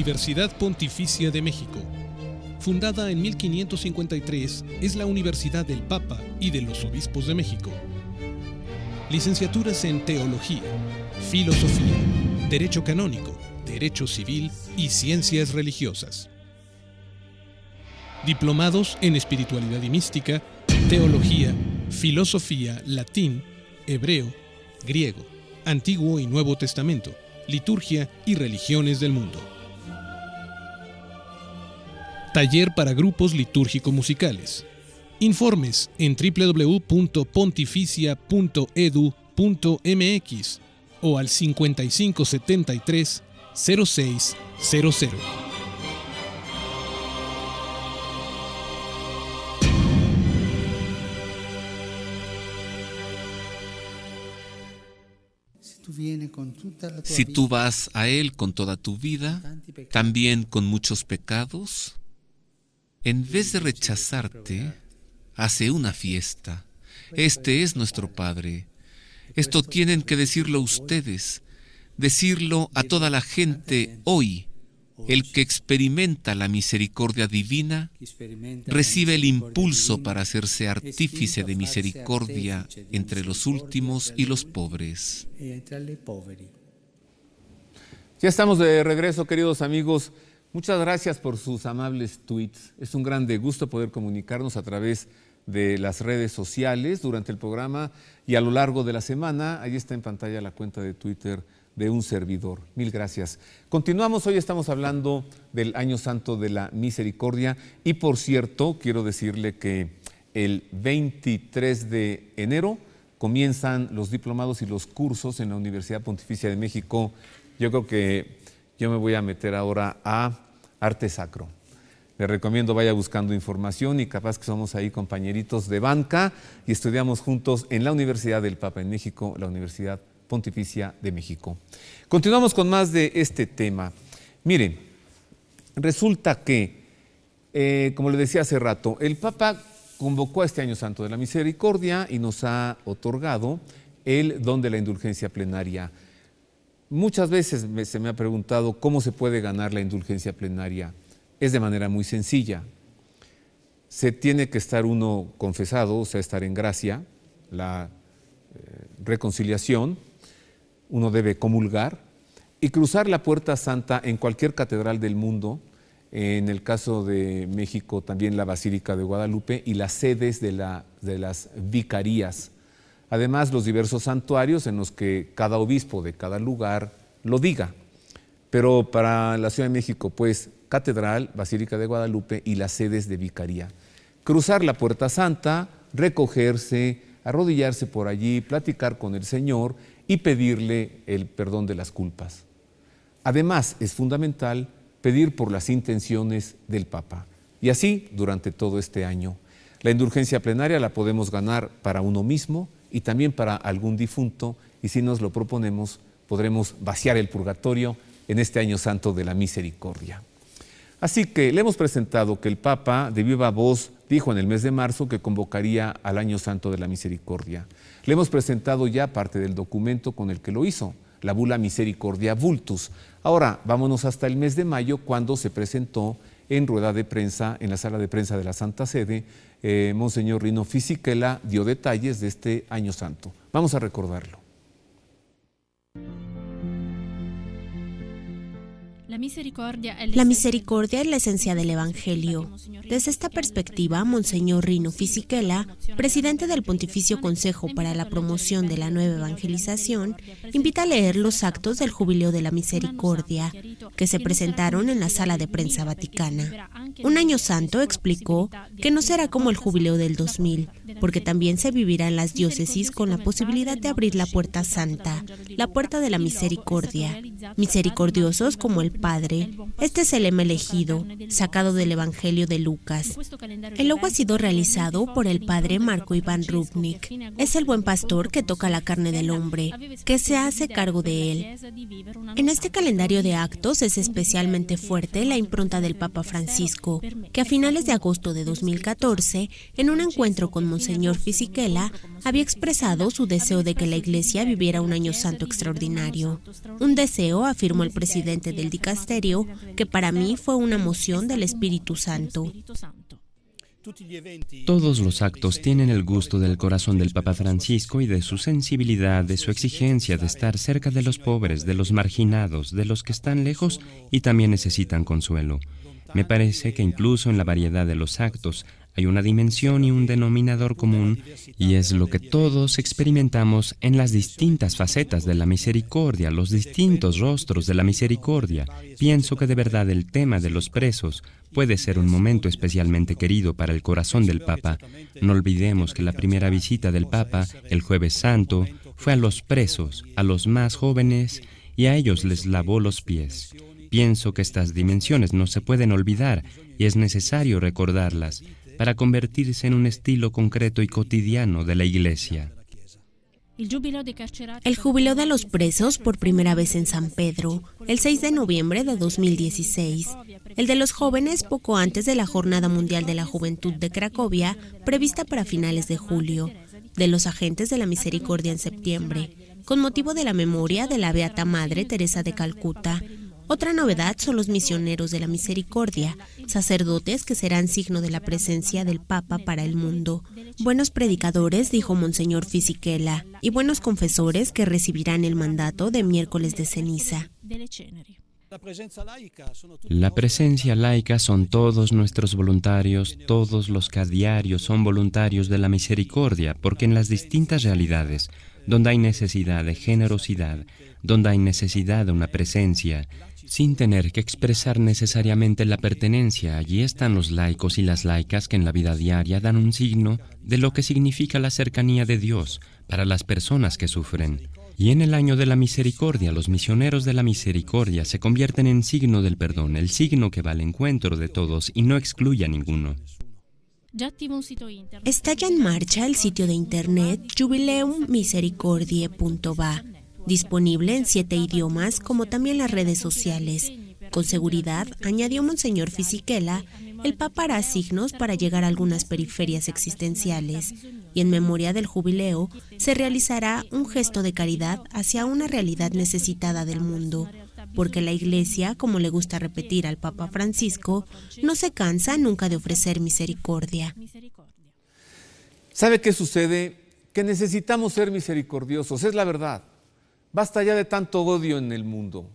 Universidad Pontificia de México. Fundada en 1553, es la Universidad del Papa y de los Obispos de México. Licenciaturas en Teología, Filosofía, Derecho Canónico, Derecho Civil y Ciencias Religiosas. Diplomados en Espiritualidad y Mística, Teología, Filosofía, Latín, Hebreo, Griego, Antiguo y Nuevo Testamento, Liturgia y Religiones del Mundo. Taller para grupos litúrgico-musicales. Informes en www.pontificia.edu.mx o al 5573 0600. Si tú vas a Él con toda tu vida, también con muchos pecados, en vez de rechazarte, hace una fiesta. Este es nuestro Padre. Esto tienen que decirlo ustedes, decirlo a toda la gente hoy. El que experimenta la misericordia divina recibe el impulso para hacerse artífice de misericordia entre los últimos y los pobres. Ya estamos de regreso, queridos amigos. Muchas gracias por sus amables tweets. Es un grande gusto poder comunicarnos a través de las redes sociales durante el programa y a lo largo de la semana. Ahí está en pantalla la cuenta de Twitter de un servidor. Mil gracias. Continuamos, hoy estamos hablando del Año Santo de la Misericordia y por cierto, quiero decirle que el 23 de enero comienzan los diplomados y los cursos en la Universidad Pontificia de México. Yo creo que yo me voy a meter ahora a arte sacro. Le recomiendo vaya buscando información y capaz que somos ahí compañeritos de banca y estudiamos juntos en la Universidad del Papa en México, la Universidad Pontificia de México. Continuamos con más de este tema. Miren, resulta que, eh, como le decía hace rato, el Papa convocó a este año santo de la misericordia y nos ha otorgado el don de la indulgencia plenaria. Muchas veces se me ha preguntado cómo se puede ganar la indulgencia plenaria. Es de manera muy sencilla. Se tiene que estar uno confesado, o sea, estar en gracia, la eh, reconciliación, uno debe comulgar y cruzar la puerta santa en cualquier catedral del mundo, en el caso de México también la Basílica de Guadalupe y las sedes de las vicarías Además, los diversos santuarios en los que cada obispo de cada lugar lo diga. Pero para la Ciudad de México, pues, Catedral, Basílica de Guadalupe y las sedes de Vicaría. Cruzar la Puerta Santa, recogerse, arrodillarse por allí, platicar con el Señor y pedirle el perdón de las culpas. Además, es fundamental pedir por las intenciones del Papa. Y así durante todo este año. La indulgencia plenaria la podemos ganar para uno mismo, y también para algún difunto, y si nos lo proponemos, podremos vaciar el purgatorio en este año santo de la misericordia. Así que le hemos presentado que el Papa de viva voz dijo en el mes de marzo que convocaría al año santo de la misericordia. Le hemos presentado ya parte del documento con el que lo hizo, la bula Misericordia Vultus. Ahora vámonos hasta el mes de mayo cuando se presentó en rueda de prensa, en la sala de prensa de la Santa Sede, eh, Monseñor Rino Fisiquela dio detalles de este año santo. Vamos a recordarlo. La misericordia es la esencia del Evangelio. Desde esta perspectiva, Monseñor Rino Fisichella, presidente del Pontificio Consejo para la Promoción de la Nueva Evangelización, invita a leer los actos del Jubileo de la Misericordia que se presentaron en la sala de prensa vaticana. Un año santo explicó que no será como el Jubileo del 2000, porque también se vivirá en las diócesis con la posibilidad de abrir la puerta santa, la puerta de la misericordia. Misericordiosos como el Padre. Este es el lema elegido, sacado del Evangelio de Lucas. El logo ha sido realizado por el Padre Marco Iván Rubnik. Es el buen pastor que toca la carne del hombre, que se hace cargo de él. En este calendario de actos es especialmente fuerte la impronta del Papa Francisco, que a finales de agosto de 2014, en un encuentro con Monseñor Fisichella, había expresado su deseo de que la Iglesia viviera un año santo extraordinario. Un deseo, afirmó el presidente del dicasterio, que para mí fue una moción del Espíritu Santo. Todos los actos tienen el gusto del corazón del Papa Francisco y de su sensibilidad, de su exigencia de estar cerca de los pobres, de los marginados, de los que están lejos y también necesitan consuelo. Me parece que incluso en la variedad de los actos hay una dimensión y un denominador común y es lo que todos experimentamos en las distintas facetas de la misericordia, los distintos rostros de la misericordia. Pienso que de verdad el tema de los presos puede ser un momento especialmente querido para el corazón del Papa. No olvidemos que la primera visita del Papa el jueves santo fue a los presos, a los más jóvenes, y a ellos les lavó los pies. Pienso que estas dimensiones no se pueden olvidar y es necesario recordarlas para convertirse en un estilo concreto y cotidiano de la Iglesia. El jubileo de los presos por primera vez en San Pedro, el 6 de noviembre de 2016. El de los jóvenes poco antes de la Jornada Mundial de la Juventud de Cracovia, prevista para finales de julio. De los agentes de la misericordia en septiembre, con motivo de la memoria de la Beata Madre Teresa de Calcuta, otra novedad son los misioneros de la misericordia, sacerdotes que serán signo de la presencia del Papa para el mundo. Buenos predicadores, dijo Monseñor Fisichella, y buenos confesores que recibirán el mandato de miércoles de ceniza. La presencia laica son todos nuestros voluntarios, todos los que a diario son voluntarios de la misericordia, porque en las distintas realidades, donde hay necesidad de generosidad, donde hay necesidad de una presencia, sin tener que expresar necesariamente la pertenencia. Allí están los laicos y las laicas que en la vida diaria dan un signo de lo que significa la cercanía de Dios para las personas que sufren. Y en el año de la misericordia, los misioneros de la misericordia se convierten en signo del perdón, el signo que va al encuentro de todos y no excluye a ninguno. Está ya en marcha el sitio de internet jubileummisericordie.va disponible en siete idiomas como también las redes sociales. Con seguridad, añadió Monseñor Fisichella, el Papa hará signos para llegar a algunas periferias existenciales y en memoria del jubileo se realizará un gesto de caridad hacia una realidad necesitada del mundo, porque la Iglesia, como le gusta repetir al Papa Francisco, no se cansa nunca de ofrecer misericordia. ¿Sabe qué sucede? Que necesitamos ser misericordiosos, es la verdad. Basta ya de tanto odio en el mundo.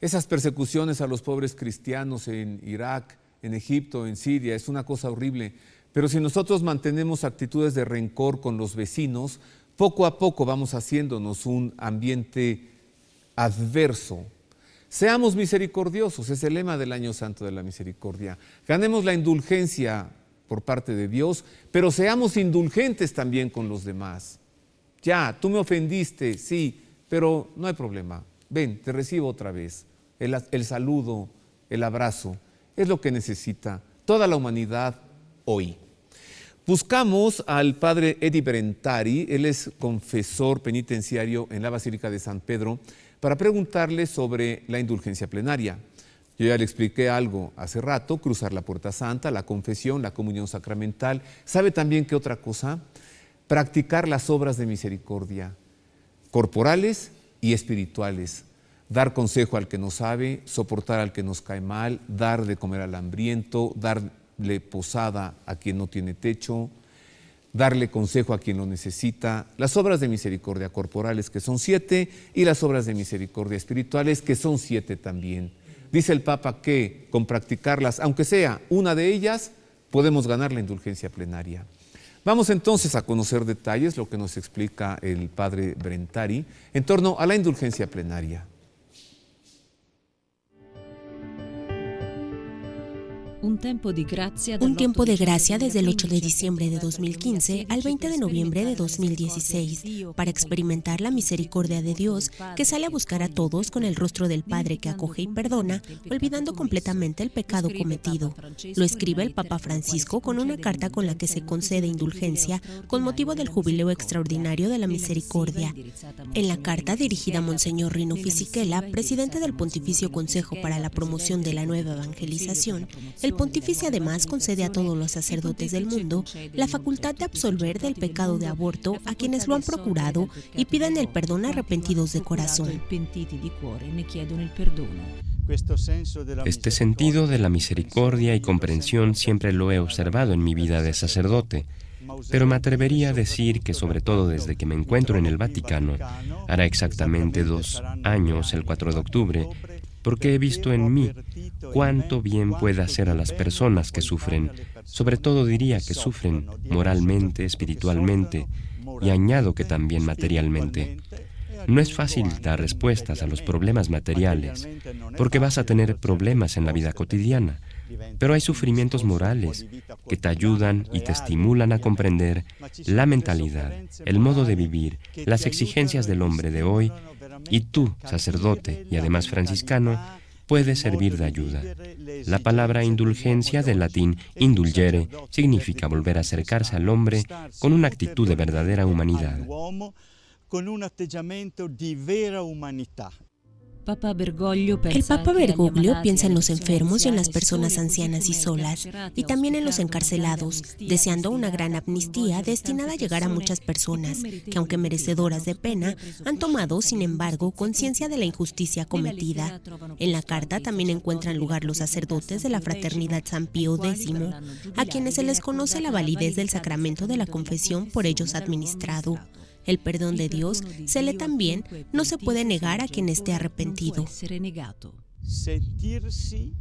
Esas persecuciones a los pobres cristianos en Irak, en Egipto, en Siria, es una cosa horrible. Pero si nosotros mantenemos actitudes de rencor con los vecinos, poco a poco vamos haciéndonos un ambiente adverso. Seamos misericordiosos, es el lema del año santo de la misericordia. Ganemos la indulgencia por parte de Dios, pero seamos indulgentes también con los demás. Ya, tú me ofendiste, sí, pero no hay problema. Ven, te recibo otra vez. El, saludo, el abrazo, es lo que necesita toda la humanidad hoy. Buscamos al padre Edi Berentari, él es confesor penitenciario en la Basílica de San Pedro, para preguntarle sobre la indulgencia plenaria. Yo ya le expliqué algo hace rato, cruzar la puerta santa, la confesión, la comunión sacramental. ¿Sabe también qué otra cosa? Practicar las obras de misericordia corporales y espirituales. Dar consejo al que no sabe, soportar al que nos cae mal, dar de comer al hambriento, darle posada a quien no tiene techo, darle consejo a quien lo necesita, las obras de misericordia corporales que son siete y las obras de misericordia espirituales que son siete también. Dice el Papa que con practicarlas, aunque sea una de ellas, podemos ganar la indulgencia plenaria. Vamos entonces a conocer detalles, lo que nos explica el padre Brentari, en torno a la indulgencia plenaria. Un tiempo de gracia, desde el 8 de diciembre de 2015 al 20 de noviembre de 2016 para experimentar la misericordia de Dios que sale a buscar a todos con el rostro del Padre que acoge y perdona, olvidando completamente el pecado cometido. Lo escribe el Papa Francisco con una carta con la que se concede indulgencia con motivo del jubileo extraordinario de la misericordia. En la carta dirigida a Monseñor Rino Fisichella, presidente del Pontificio Consejo para la Promoción de la Nueva Evangelización, el el pontífice además concede a todos los sacerdotes del mundo la facultad de absolver del pecado de aborto a quienes lo han procurado y pidan el perdón arrepentidos de corazón. Este sentido de la misericordia y comprensión siempre lo he observado en mi vida de sacerdote, pero me atrevería a decir que sobre todo desde que me encuentro en el Vaticano, hará exactamente dos años, el 4 de octubre, porque he visto en mí cuánto bien puede hacer a las personas que sufren, sobre todo diría que sufren moralmente, espiritualmente y añado que también materialmente. No es fácil dar respuestas a los problemas materiales, porque vas a tener problemas en la vida cotidiana, pero hay sufrimientos morales que te ayudan y te estimulan a comprender la mentalidad, el modo de vivir, las exigencias del hombre de hoy y tú, sacerdote y además franciscano, puedes servir de ayuda. La palabra indulgencia del latín indulgere significa volver a acercarse al hombre con una actitud de verdadera humanidad el Papa Bergoglio piensa en los enfermos y en las personas ancianas y solas, y también en los encarcelados, deseando una gran amnistía destinada a llegar a muchas personas que, aunque merecedoras de pena, han tomado, sin embargo, conciencia de la injusticia cometida. En la pues, carta también encuentran lugar los sacerdotes de la Fraternidad San Pío X, a quienes se les conoce la validez del sacramento de la confesión por ellos administrado. El perdón de Dios se le también no se puede negar a quien esté arrepentido.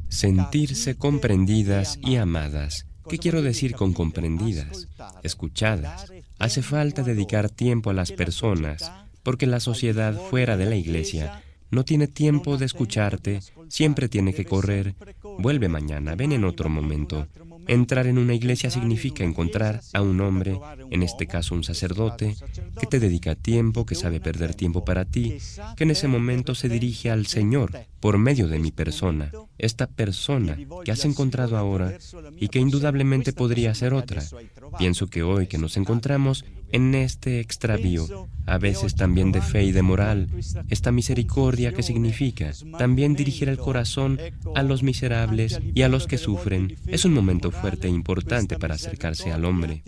Sentirse comprendidas y amadas. ¿Qué quiero decir con comprendidas? Escuchadas. Hace falta dedicar tiempo a las personas porque la sociedad fuera de la iglesia no tiene tiempo de escucharte, siempre tiene que correr, vuelve mañana, ven en otro momento. Entrar en una iglesia significa encontrar a un hombre, en este caso un sacerdote, que te dedica tiempo, que sabe perder tiempo para ti, que en ese momento se dirige al Señor por medio de mi persona, esta persona que has encontrado ahora y que indudablemente podría ser otra. Pienso que hoy que nos encontramos en este extravío, a veces también de fe y de moral, esta misericordia que significa también dirigir el corazón a los miserables y a los que sufren, es un momento fuerte e importante para acercarse al hombre.